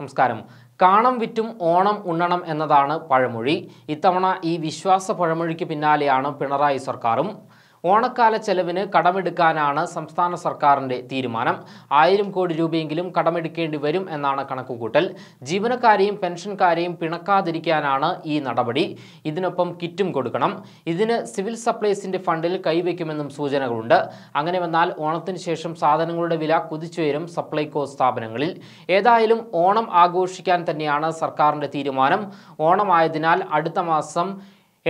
നമസ്കാരം കാണം വിറ്റും ഓണം ഉണ്ണണം എന്നതാണ് പഴമൊഴി ഇത്തവണ ഈ വിശ്വാസ പഴമൊഴിക്ക് പിന്നാലെയാണ് പിണറായി സർക്കാരും ഓണക്കാല ചെലവിന് കടമെടുക്കാനാണ് സംസ്ഥാന സർക്കാരിൻ്റെ തീരുമാനം ആയിരം കോടി രൂപയെങ്കിലും കടമെടുക്കേണ്ടി വരും എന്നാണ് കണക്കുകൂട്ടൽ ജീവനക്കാരെയും പെൻഷൻകാരെയും പിണക്കാതിരിക്കാനാണ് ഈ നടപടി ഇതിനൊപ്പം കിറ്റും കൊടുക്കണം ഇതിന് സിവിൽ സപ്ലൈസിൻ്റെ ഫണ്ടിൽ കൈവയ്ക്കുമെന്നും സൂചനകളുണ്ട് അങ്ങനെ വന്നാൽ ഓണത്തിന് ശേഷം സാധനങ്ങളുടെ വില കുതിച്ചുയരും സപ്ലൈകോ സ്ഥാപനങ്ങളിൽ ഏതായാലും ഓണം ആഘോഷിക്കാൻ തന്നെയാണ് സർക്കാരിൻ്റെ തീരുമാനം ഓണമായതിനാൽ അടുത്ത മാസം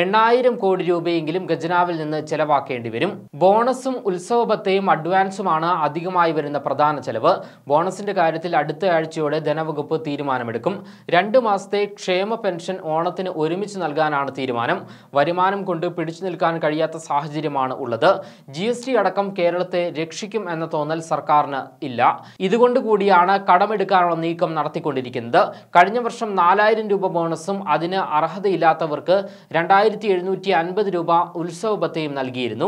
എണ്ണായിരം കോടി രൂപയെങ്കിലും ഖജനാവിൽ നിന്ന് ചെലവാക്കേണ്ടി വരും ബോണസും ഉത്സവബത്തയും അഡ്വാൻസുമാണ് അധികമായി വരുന്ന പ്രധാന ചെലവ് ബോണസിന്റെ കാര്യത്തിൽ അടുത്ത ആഴ്ചയോടെ ധനവകുപ്പ് തീരുമാനമെടുക്കും രണ്ട് മാസത്തെ ക്ഷേമ പെൻഷൻ ഓണത്തിന് ഒരുമിച്ച് നൽകാനാണ് തീരുമാനം വരുമാനം കൊണ്ട് പിടിച്ചു നിൽക്കാൻ കഴിയാത്ത സാഹചര്യമാണ് ഉള്ളത് ജി എസ് ടി അടക്കം കേരളത്തെ രക്ഷിക്കും എന്ന തോന്നൽ സർക്കാരിന് ഇല്ല ഇതുകൊണ്ട് കൂടിയാണ് കടമെടുക്കാനുള്ള നീക്കം നടത്തിക്കൊണ്ടിരിക്കുന്നത് കഴിഞ്ഞ വർഷം നാലായിരം രൂപ ബോണസും അതിന് അർഹതയില്ലാത്തവർക്ക് രണ്ടായിരം രണ്ടായിരത്തി എഴുന്നൂറ്റി അൻപത് രൂപ ഉത്സവ ബത്തയും നൽകിയിരുന്നു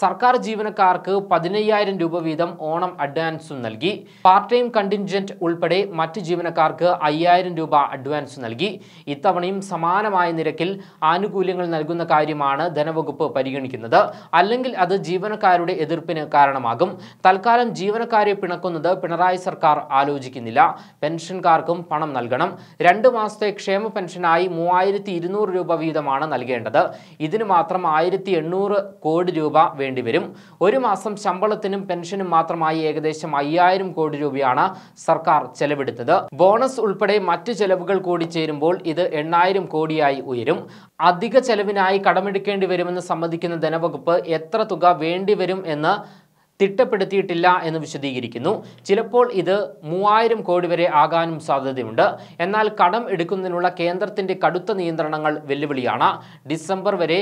സർക്കാർ ജീവനക്കാർക്ക് പതിനയ്യായിരം രൂപ വീതം ഓണം അഡ്വാൻസും നൽകി പാർട്ട് ടൈം കണ്ടിൻജന്റ് ഉൾപ്പെടെ മറ്റ് ജീവനക്കാർക്ക് അയ്യായിരം രൂപ അഡ്വാൻസ് നൽകി ഇത്തവണയും സമാനമായ നിരക്കിൽ ആനുകൂല്യങ്ങൾ നൽകുന്ന കാര്യമാണ് ധനവകുപ്പ് പരിഗണിക്കുന്നത് അല്ലെങ്കിൽ അത് ജീവനക്കാരുടെ എതിർപ്പിന് കാരണമാകും തൽക്കാലം ജീവനക്കാരെ പിണക്കുന്നത് പിണറായി സർക്കാർ ആലോചിക്കുന്നില്ല പെൻഷൻകാർക്കും പണം നൽകണം രണ്ട് മാസത്തെ ക്ഷേമ പെൻഷനായി മൂവായിരത്തി രൂപ വീതമാണ് നൽകിയത് നൽകേണ്ടത് ഇതിന് മാത്രം ആയിരത്തി എണ്ണൂറ് കോടി രൂപ വേണ്ടിവരും ഒരു മാസം ശമ്പളത്തിനും പെൻഷനും മാത്രമായി ഏകദേശം അയ്യായിരം കോടി രൂപയാണ് സർക്കാർ ചെലവെടുത്തത് ബോണസ് ഉൾപ്പെടെ മറ്റ് ചെലവുകൾ കൂടി ചേരുമ്പോൾ ഇത് എണ്ണായിരം കോടിയായി ഉയരും അധിക ചെലവിനായി കടമെടുക്കേണ്ടി വരുമെന്ന് സമ്മതിക്കുന്ന ധനവകുപ്പ് എത്ര തുക വേണ്ടിവരും എന്ന് തിട്ടപ്പെടുത്തിയിട്ടില്ല എന്ന് വിശദീകരിക്കുന്നു ചിലപ്പോൾ ഇത് മൂവായിരം കോടി വരെ ആകാനും സാധ്യതയുണ്ട് എന്നാൽ കടം എടുക്കുന്നതിനുള്ള കേന്ദ്രത്തിൻ്റെ കടുത്ത നിയന്ത്രണങ്ങൾ വെല്ലുവിളിയാണ് ഡിസംബർ വരെ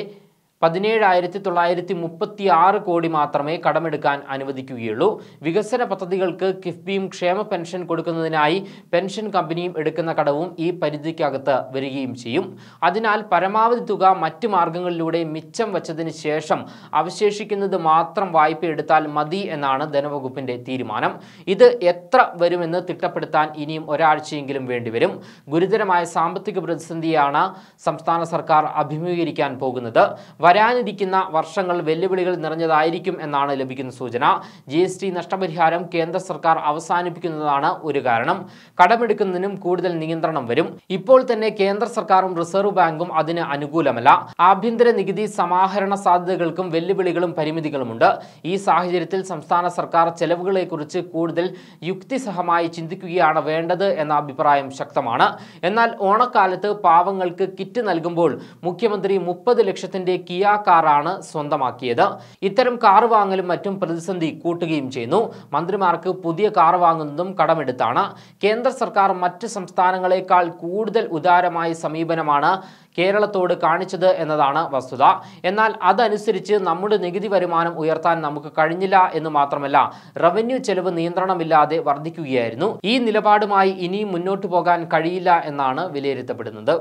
പതിനേഴായിരത്തി തൊള്ളായിരത്തി മുപ്പത്തി ആറ് കോടി മാത്രമേ കടമെടുക്കാൻ അനുവദിക്കുകയുള്ളൂ വികസന പദ്ധതികൾക്ക് കിഫ്ബിയും ക്ഷേമ പെൻഷൻ കൊടുക്കുന്നതിനായി പെൻഷൻ കമ്പനിയും എടുക്കുന്ന കടവും ഈ പരിധിക്കകത്ത് വരികയും ചെയ്യും അതിനാൽ പരമാവധി തുക മറ്റ് മാർഗങ്ങളിലൂടെ മിച്ചം വച്ചതിന് ശേഷം അവശേഷിക്കുന്നത് മാത്രം വായ്പ എടുത്താൽ മതി എന്നാണ് ധനവകുപ്പിന്റെ തീരുമാനം ഇത് എത്ര വരുമെന്ന് തിട്ടപ്പെടുത്താൻ ഇനിയും ഒരാഴ്ചയെങ്കിലും വേണ്ടിവരും ഗുരുതരമായ സാമ്പത്തിക പ്രതിസന്ധിയാണ് സംസ്ഥാന സർക്കാർ അഭിമുഖീകരിക്കാൻ പോകുന്നത് വരാനിരിക്കുന്ന വർഷങ്ങൾ വെല്ലുവിളികൾ നിറഞ്ഞതായിരിക്കും എന്നാണ് ലഭിക്കുന്ന സൂചന ജി എസ് ടി നഷ്ടപരിഹാരം കേന്ദ്ര സർക്കാർ അവസാനിപ്പിക്കുന്നതാണ് ഒരു കാരണം കടമെടുക്കുന്നതിനും കൂടുതൽ നിയന്ത്രണം വരും ഇപ്പോൾ തന്നെ കേന്ദ്ര സർക്കാരും റിസർവ് ബാങ്കും അതിന് അനുകൂലമല്ല ആഭ്യന്തര നികുതി സമാഹരണ സാധ്യതകൾക്കും വെല്ലുവിളികളും പരിമിതികളുമുണ്ട് ഈ സാഹചര്യത്തിൽ സംസ്ഥാന സർക്കാർ ചെലവുകളെക്കുറിച്ച് കൂടുതൽ യുക്തിസഹമായി ചിന്തിക്കുകയാണ് വേണ്ടത് എന്ന അഭിപ്രായം ശക്തമാണ് എന്നാൽ ഓണക്കാലത്ത് പാവങ്ങൾക്ക് കിറ്റ് നൽകുമ്പോൾ മുഖ്യമന്ത്രി മുപ്പത് ലക്ഷത്തിന്റെ കീ കിയ കാറാണ് സ്വന്തമാക്കിയത് ഇത്തരം കാർ വാങ്ങലും മറ്റും പ്രതിസന്ധി കൂട്ടുകയും ചെയ്യുന്നു മന്ത്രിമാർക്ക് പുതിയ കാർ വാങ്ങുന്നതും കടമെടുത്താണ് കേന്ദ്ര സർക്കാർ മറ്റ് സംസ്ഥാനങ്ങളെക്കാൾ കൂടുതൽ ഉദാരമായ സമീപനമാണ് കേരളത്തോട് കാണിച്ചത് എന്നതാണ് വസ്തുത എന്നാൽ അതനുസരിച്ച് നമ്മുടെ നികുതി വരുമാനം ഉയർത്താൻ നമുക്ക് കഴിഞ്ഞില്ല എന്ന് മാത്രമല്ല റവന്യൂ ചെലവ് നിയന്ത്രണമില്ലാതെ വർദ്ധിക്കുകയായിരുന്നു ഈ നിലപാടുമായി ഇനിയും മുന്നോട്ടു പോകാൻ കഴിയില്ല എന്നാണ് വിലയിരുത്തപ്പെടുന്നത്